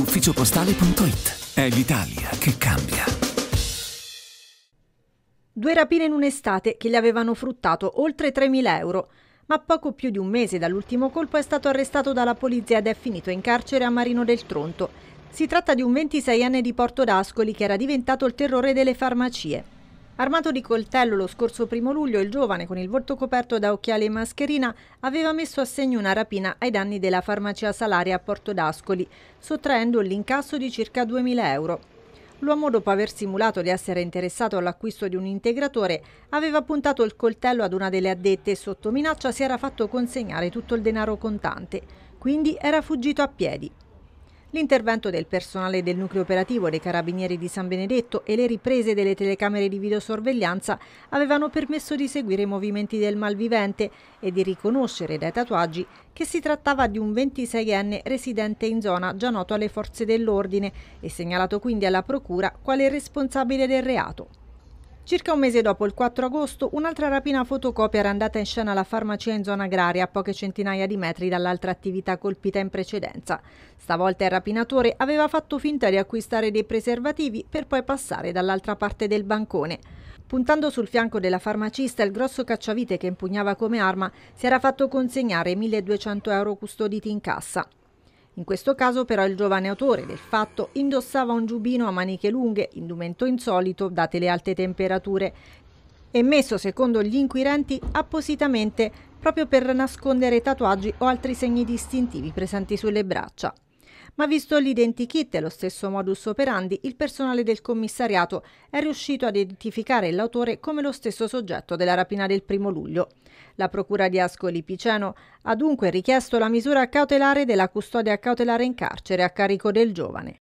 ufficiopostale.it. È l'Italia che cambia. Due rapine in un'estate che gli avevano fruttato oltre 3.000 euro. Ma poco più di un mese dall'ultimo colpo è stato arrestato dalla polizia ed è finito in carcere a Marino del Tronto. Si tratta di un 26enne di Porto d'Ascoli che era diventato il terrore delle farmacie. Armato di coltello lo scorso primo luglio, il giovane con il volto coperto da occhiali e mascherina aveva messo a segno una rapina ai danni della farmacia Salaria a Porto d'Ascoli, sottraendo l'incasso di circa 2.000 euro. L'uomo, dopo aver simulato di essere interessato all'acquisto di un integratore, aveva puntato il coltello ad una delle addette e sotto minaccia si era fatto consegnare tutto il denaro contante. Quindi era fuggito a piedi. L'intervento del personale del nucleo operativo dei Carabinieri di San Benedetto e le riprese delle telecamere di videosorveglianza avevano permesso di seguire i movimenti del malvivente e di riconoscere dai tatuaggi che si trattava di un 26enne residente in zona già noto alle forze dell'ordine e segnalato quindi alla procura quale responsabile del reato. Circa un mese dopo, il 4 agosto, un'altra rapina fotocopia era andata in scena alla farmacia in zona agraria, a poche centinaia di metri dall'altra attività colpita in precedenza. Stavolta il rapinatore aveva fatto finta di acquistare dei preservativi per poi passare dall'altra parte del bancone. Puntando sul fianco della farmacista, il grosso cacciavite che impugnava come arma si era fatto consegnare 1200 euro custoditi in cassa. In questo caso però il giovane autore del fatto indossava un giubino a maniche lunghe, indumento insolito date le alte temperature, e messo secondo gli inquirenti appositamente proprio per nascondere tatuaggi o altri segni distintivi presenti sulle braccia. Ma visto l'identikit e lo stesso modus operandi, il personale del commissariato è riuscito ad identificare l'autore come lo stesso soggetto della rapina del primo luglio. La procura di Ascoli Piceno ha dunque richiesto la misura cautelare della custodia cautelare in carcere a carico del giovane.